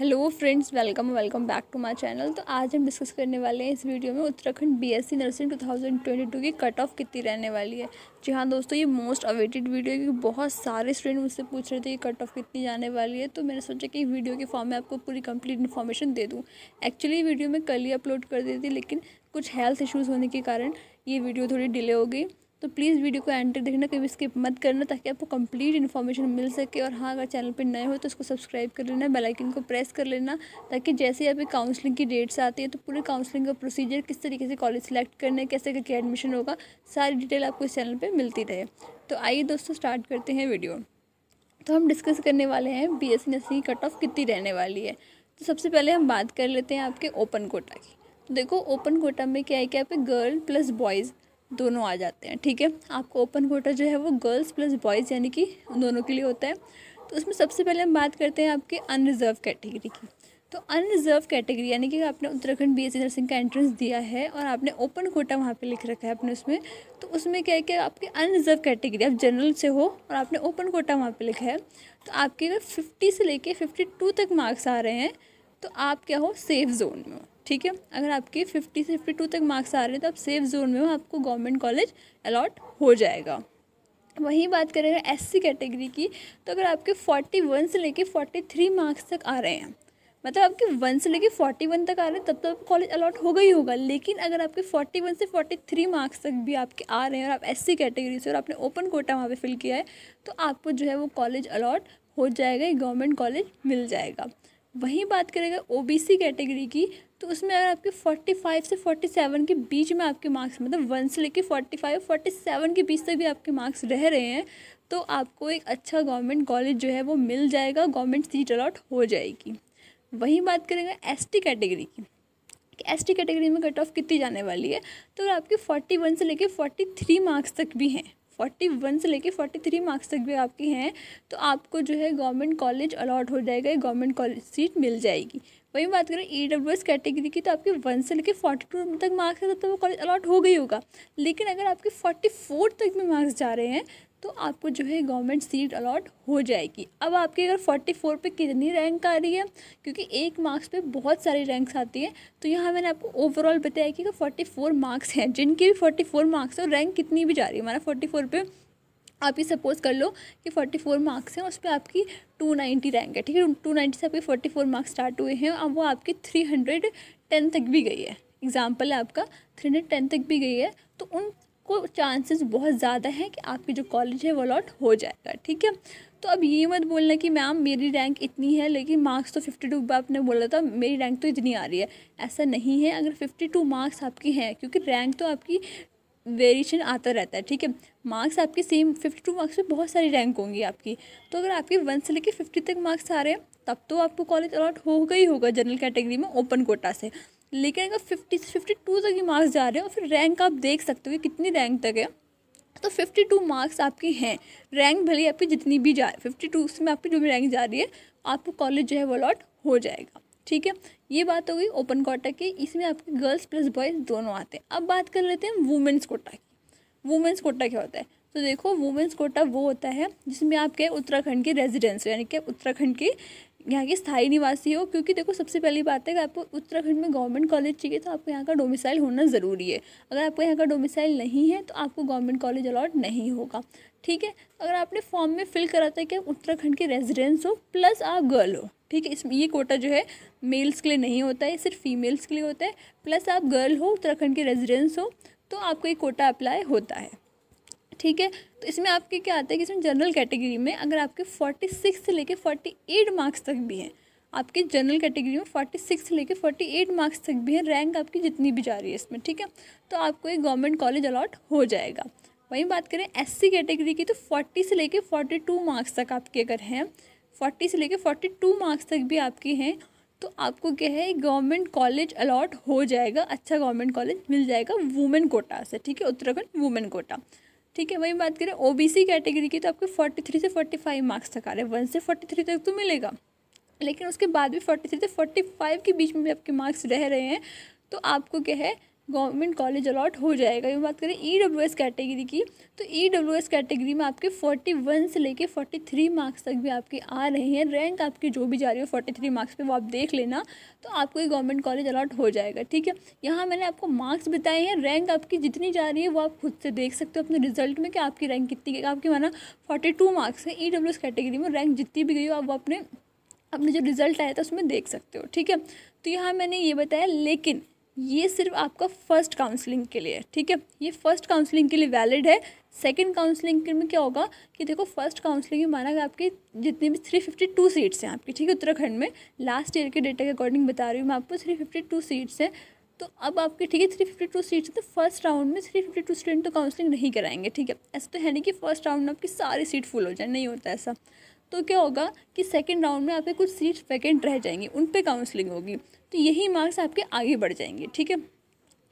hello friends welcome welcome back to my channel तो आज हम डिस्कस करने वाले हैं इस वीडियो में उत्तराखंड बीएससी नर्सिंग 2022 की कट ऑफ कितनी रहने वाली है जी हाँ दोस्तों ये मोस्ट अवेटेड वीडियो है क्योंकि बहुत सारे स्टूडेंट मुझसे पूछ रहे थे कि कट ऑफ कितनी जाने वाली है तो मैंने सोचा कि वीडियो के फॉर्म में आपको पूरी कंप्लीट इन्फॉर्मेशन दे दूँ एक्चुअली वीडियो में कल ही अपलोड कर दी थी लेकिन कुछ हेल्थ इशूज़ होने के कारण ये वीडियो थोड़ी डिले हो गई तो प्लीज़ वीडियो को एंटर देखना कभी स्किप मत करना ताकि आपको कंप्लीट इन्फॉर्मेशन मिल सके और हाँ अगर चैनल पर नए हो तो उसको सब्सक्राइब कर लेना बेल आइकन को प्रेस कर लेना ताकि जैसे ही आपकी काउंसलिंग की डेट्स आती है तो पूरे काउंसलिंग का प्रोसीजर किस तरीके से कॉलेज सेलेक्ट करना है कैसे करके एडमिशन होगा सारी डिटेल आपको इस चैनल पर मिलती रहे तो आइए दोस्तों स्टार्ट करते हैं वीडियो तो हम डिस्कस करने वाले हैं बी एस नर्सिंग सी कट ऑफ कितनी रहने वाली है तो सबसे पहले हम बात कर लेते हैं आपके ओपन कोटा की तो देखो ओपन कोटा में क्या है कि आप गर्ल प्लस बॉयज़ दोनों आ जाते हैं ठीक है आपको ओपन कोटा जो है वो गर्ल्स प्लस बॉयज़ यानी कि उन दोनों के लिए होता है तो उसमें सबसे पहले हम बात करते हैं आपके अनरिजर्व कैटेगरी की तो अनरिजर्व कैटेगरी यानी कि आपने उत्तराखंड बी एस नर्सिंग का एंट्रेंस दिया है और आपने ओपन कोटा वहाँ पे लिख रखा है अपने उसमें तो उसमें क्या है कि आपकी अनरिजर्व कैटेगरी आप जनरल से हो और आपने ओपन कोटा वहाँ पे लिखा है तो आपके अगर फिफ्टी से लेके फिफ्टी टू तक मार्क्स आ रहे हैं तो आप क्या हो सेफ जोन में हो ठीक है अगर आपके फिफ्टी से फिफ्टी टू तक मार्क्स आ रहे हैं तो आप सेफ जोन में हो आपको गवर्नमेंट कॉलेज अलॉट हो जाएगा वहीं बात करें एस सी कैटेगरी की तो अगर आपके फोर्टी वन से लेके फोर्टी थ्री मार्क्स तक आ रहे हैं मतलब आपके वन से लेके फोर्टी वन तक आ रहे हैं तब तो आपको कॉलेज अलॉट होगा ही होगा लेकिन अगर आपके फोर्टी वन से फोर्टी थ्री मार्क्स तक भी आपके आ रहे हैं और आप एस सी कैटेगरी से और आपने ओपन कोटा वहाँ पे फिल किया है तो आपको जो है वो कॉलेज अलाट हो जाएगा गवर्नमेंट कॉलेज मिल जाएगा वहीं बात करें अगर ओ कैटेगरी की तो उसमें अगर आपके 45 से 47 के बीच में आपके मार्क्स मतलब वन से लेके 45 47 के बीच तक भी आपके मार्क्स रह रहे हैं तो आपको एक अच्छा गवर्नमेंट कॉलेज जो है वो मिल जाएगा गवर्नमेंट सीट अलॉट हो जाएगी वहीं बात करेंगे एस कैटेगरी की एस टी कैटेगरी में कट ऑफ कितनी जाने वाली है तो अगर आपके वन से लेके थ्री मार्क्स तक भी हैं फोर्टी वन से लेके फोर्टी थ्री मार्क्स तक भी आपके हैं तो आपको जो है गवर्नमेंट कॉलेज अलॉट हो जाएगा गवर्नमेंट कॉलेज सीट मिल जाएगी वही बात करें ई डब्ल्यू एस कैटेगरी की तो आपके वन से लेकर फोर्टी टू तक मार्क्स है तो वो कॉलेज अलॉट हो गई होगा लेकिन अगर आपके फोर्टी फोर तक भी मार्क्स जा रहे हैं तो आपको जो है गवर्नमेंट सीट अलॉट हो जाएगी अब आपकी अगर फोर्टी फोर पर कितनी रैंक आ रही है क्योंकि एक मार्क्स पे बहुत सारी रैंक्स आती हैं तो यहाँ मैंने आपको ओवरऑल बताया कि अगर फोर्टी फोर मार्क्स हैं जिनकी भी फोर्टी फोर मार्क्स है और रैंक कितनी भी जा रही है हमारा फोर्टी फोर पर आप ये सपोज़ कर लो कि फोर्टी फोर मार्क्स हैं उस पर आपकी टू नाइन्टी रैंक है ठीक है टू नाइन्टी से आपके फोर्टी फोर मार्क्स स्टार्ट हुए हैं अब वो आपकी थ्री हंड्रेड टेन तक भी गई है एग्ज़ाम्पल है आपका थ्री हंड्रेड टेन तक भी गई है तो उन तो चांसेस बहुत ज़्यादा हैं कि आपकी जो कॉलेज है वो अलॉट हो जाएगा ठीक है तो अब ये मत बोलना कि मैम मेरी रैंक इतनी है लेकिन मार्क्स तो फिफ्टी टू आपने बोला था मेरी रैंक तो इतनी आ रही है ऐसा नहीं है अगर फिफ्टी टू मार्क्स आपकी हैं क्योंकि रैंक तो आपकी वेरिएशन आता रहता है ठीक है मार्क्स आपके सेम फिफ्टी टू मार्क्स में बहुत सारी रैंक होंगी आपकी तो अगर आपके वन से लेकर फिफ्टी तक मार्क्स आ रहे हैं तब तो आपको कॉलेज अलॉट होगा ही होगा जनरल कैटेगरी में ओपन कोटा से लेकिन अगर फिफ्टी फिफ्टी टू तक ही मार्क्स जा रहे हैं और फिर रैंक आप देख सकते हो कि कितनी रैंक तक है तो फिफ्टी टू मार्क्स आपके हैं रैंक भले आपकी जितनी भी जा फिफ्टी टू उसमें आपकी जो भी रैंक जा रही है आपको कॉलेज जो है वो अलॉट हो जाएगा ठीक है ये बात हो गई ओपन कोटा की इसमें आपके गर्ल्स प्लस बॉयज़ दोनों आते हैं अब बात कर लेते हैं वुमेंस कोटा की वुमेंस कोटा क्या होता है तो देखो वुमेंस कोटा वो होता है जिसमें आपके उत्तराखंड की रेजिडेंस यानी कि उत्तराखंड की यहाँ के स्थायी निवासी हो क्योंकि देखो सबसे पहली बात है कि आपको उत्तराखंड में गवर्नमेंट कॉलेज चाहिए तो आपको यहाँ का डोमिसाइल होना ज़रूरी है अगर आपको यहाँ का डोमिसाइल नहीं है तो आपको गवर्नमेंट कॉलेज अलॉट नहीं होगा ठीक है अगर आपने फॉर्म में फिल करा था कि आप उत्तराखंड के रेजिडेंस हो प्लस आप गर्ल हो ठीक है इसमें ये कोटा जो है मेल्स के लिए नहीं होता है सिर्फ फीमेल्स के लिए होता है प्लस आप गर्ल हो उत्तराखंड के रेजिडेंस हो तो आपको ये कोटा अप्लाई होता है ठीक है तो इसमें आपके क्या आता है कि इसमें जनरल कैटेगरी में अगर आपके फोर्टी सिक्स से लेकर फोर्टी एट मार्क्स तक भी हैं आपके जनरल कैटेगरी में फोर्टी सिक्स से लेकर फोर्टी एट मार्क्स तक भी है रैंक आपकी जितनी भी जा रही है इसमें ठीक है तो आपको एक गवर्नमेंट कॉलेज अलॉट हो जाएगा वहीं बात करें एस सी कैटेगरी की तो फोर्टी से लेकर फोर्टी टू मार्क्स तक आपके अगर हैं फोर्टी से लेकर फोर्टी टू मार्क्स तक भी आपके हैं तो आपको क्या है गवर्नमेंट कॉलेज अलॉट हो जाएगा अच्छा गवर्नमेंट कॉलेज मिल जाएगा वुमेन कोटा से ठीक है उत्तराखंड वुमेन कोटा ठीक है वही बात करें ओबीसी कैटेगरी की तो आपके 43 से 45 मार्क्स तक आ रहे हैं वन से 43 तक तो मिलेगा लेकिन उसके बाद भी 43 से 45 के बीच में भी आपके मार्क्स रह रहे हैं तो आपको क्या है गवर्नमेंट कॉलेज अलॉट हो जाएगा ये बात करें ई डब्ल्यू एस कैटेगरी की तो ई डब्ल्यू एस कैटेगरी में आपके फोर्टी वन से लेके फोर्टी थ्री मार्क्स तक भी आपके आ रहे हैं रैंक आपकी जो भी जा रही हो फोर्टी थ्री मार्क्स पे वो आप देख लेना तो आपको ये गवर्नमेंट कॉलेज अलॉट हो जाएगा ठीक है यहाँ मैंने आपको मार्क्स बताए हैं रैंक आपकी जितनी जा रही है वो आप खुद से देख सकते हो अपने रिजल्ट में कि आपकी रैंक कितनी आपकी माना फोर्टी टू मार्क्स है ई डब्ल्यू एस कैटेगरी में रैंक जितनी भी गई हो आप वो अपने अपने जो रिज़ल्ट आया था उसमें देख सकते हो ठीक है तो यहाँ मैंने ये बताया लेकिन ये सिर्फ आपका फर्स्ट काउंसलिंग के लिए ठीक है ये फर्स्ट काउंसलिंग के लिए वैलिड है सेकंड काउंसलिंग में क्या होगा कि देखो फर्स्ट काउंसलिंग में माना गया आपकी जितनी भी थ्री फिफ्टी टू सीट्स हैं आपकी ठीक है उत्तराखंड में लास्ट ईयर के डेटा के अकॉर्डिंग बता रही हूँ मैं आपको थ्री फिफ्टी टू सीट्स हैं तो अब आपकी ठीक है थ्री फिफ्टी टू सीट्स तो फर्स्ट राउंड में थ्री फिफ्टी टू स्टूडेंट तो काउंसलिंग नहीं कराएंगे ठीक है ऐसा तो है नहीं कि फर्स्ट राउंड में आपकी सारी सीट फुल हो जाए नहीं होता ऐसा तो क्या होगा कि सेकेंड राउंड में आपके कुछ सीट्स वैकेंट रह जाएंगी उन पर काउंसलिंग होगी तो यही मार्क्स आपके आगे बढ़ जाएंगे ठीक है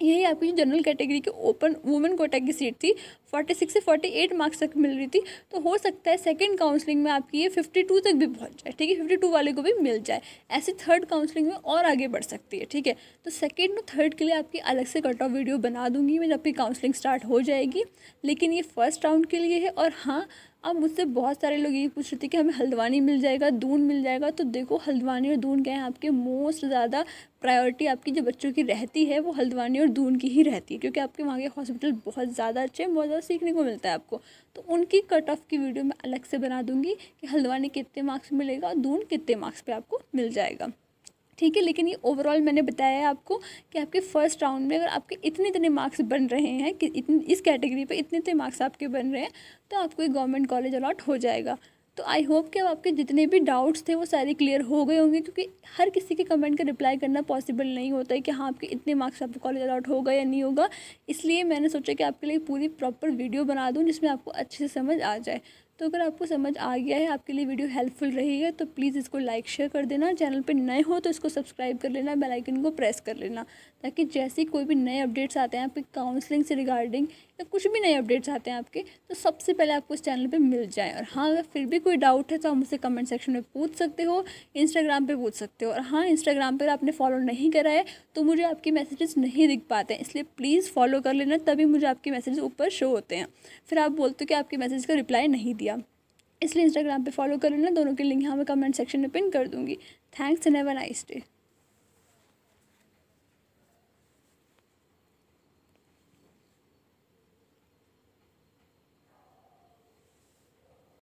यही आपकी जनरल कैटेगरी के ओपन वुमेन कोटा की सीट थी 46 से 48 मार्क्स तक मिल रही थी तो हो सकता है सेकंड काउंसलिंग में आपकी ये 52 तक भी पहुंच जाए ठीक है 52 वाले को भी मिल जाए ऐसे थर्ड काउंसलिंग में और आगे बढ़ सकती है ठीक है तो सेकंड और थर्ड के लिए आपकी अलग से कट ऑफ वीडियो बना दूंगी मैं जब भी काउंसलिंग स्टार्ट हो जाएगी लेकिन ये फर्स्ट राउंड के लिए है और हाँ अब मुझसे बहुत सारे लोग ये पूछ रहे थे कि हमें हल्द्वानी मिल जाएगा दून मिल जाएगा तो देखो हल्द्वानी और दून क्या है आपके मोस्ट ज़्यादा प्रायोरिटी आपकी जो बच्चों की रहती है वो हल्द्वानी और दून की ही रहती है क्योंकि आपके वहाँ के हॉस्पिटल बहुत ज़्यादा अच्छे हैं बहुत ज़्यादा सीखने को मिलता है आपको तो उनकी कट ऑफ की वीडियो मैं अलग से बना दूँगी कि हल्द्वानी कितने मार्क्स मिलेगा और दून कितने मार्क्स पर आपको मिल जाएगा ठीक है लेकिन ये ओवरऑल मैंने बताया है आपको कि आपके फर्स्ट राउंड में अगर आपके इतने इतने मार्क्स बन रहे हैं कि इतने इस कैटेगरी पे इतने इतने मार्क्स आपके बन रहे हैं तो आपको एक गवर्नमेंट कॉलेज अलॉट हो जाएगा तो आई होप कि अब आपके जितने भी डाउट्स थे वो सारे क्लियर हो गए होंगे क्योंकि हर किसी के कमेंट का रिप्लाई करना पॉसिबल नहीं होता है कि हाँ आपके इतने मार्क्स आपको कॉलेज अलाउट होगा या नहीं होगा इसलिए मैंने सोचा कि आपके लिए पूरी प्रॉपर वीडियो बना दूँ जिसमें आपको अच्छे से समझ आ जाए तो अगर आपको समझ आ गया है आपके लिए वीडियो हेल्पफुल रही है तो प्लीज़ इसको लाइक शेयर कर देना चैनल पर नए हो तो इसको सब्सक्राइब कर लेना बेल आइकन को प्रेस कर लेना ताकि जैसे कोई भी नए अपडेट्स आते हैं आपके काउंसलिंग से रिगार्डिंग या कुछ भी नए अपडेट्स आते हैं आपके तो सबसे पहले आपको इस चैनल पर मिल जाए और हाँ अगर फिर भी कोई डाउट है तो आप मुझसे कमेंट सेक्शन में पूछ सकते हो इंस्टाग्राम पर पूछ सकते हो और हाँ इंस्टाग्राम पर आपने फॉलो नहीं करा है तो मुझे आपके मैसेजेस नहीं दिख पाते हैं इसलिए प्लीज़ फॉलो कर लेना तभी मुझे आपके मैसेज ऊपर शो होते हैं फिर आप बोलते हो कि आपके मैसेज का रिप्लाई नहीं दिया दिया इसलिए इंस्टाग्राम पे फॉलो कर लेना दोनों के लिंक यहाँ मैं कमेंट सेक्शन में पिन कर दूँगी thanks and have a nice day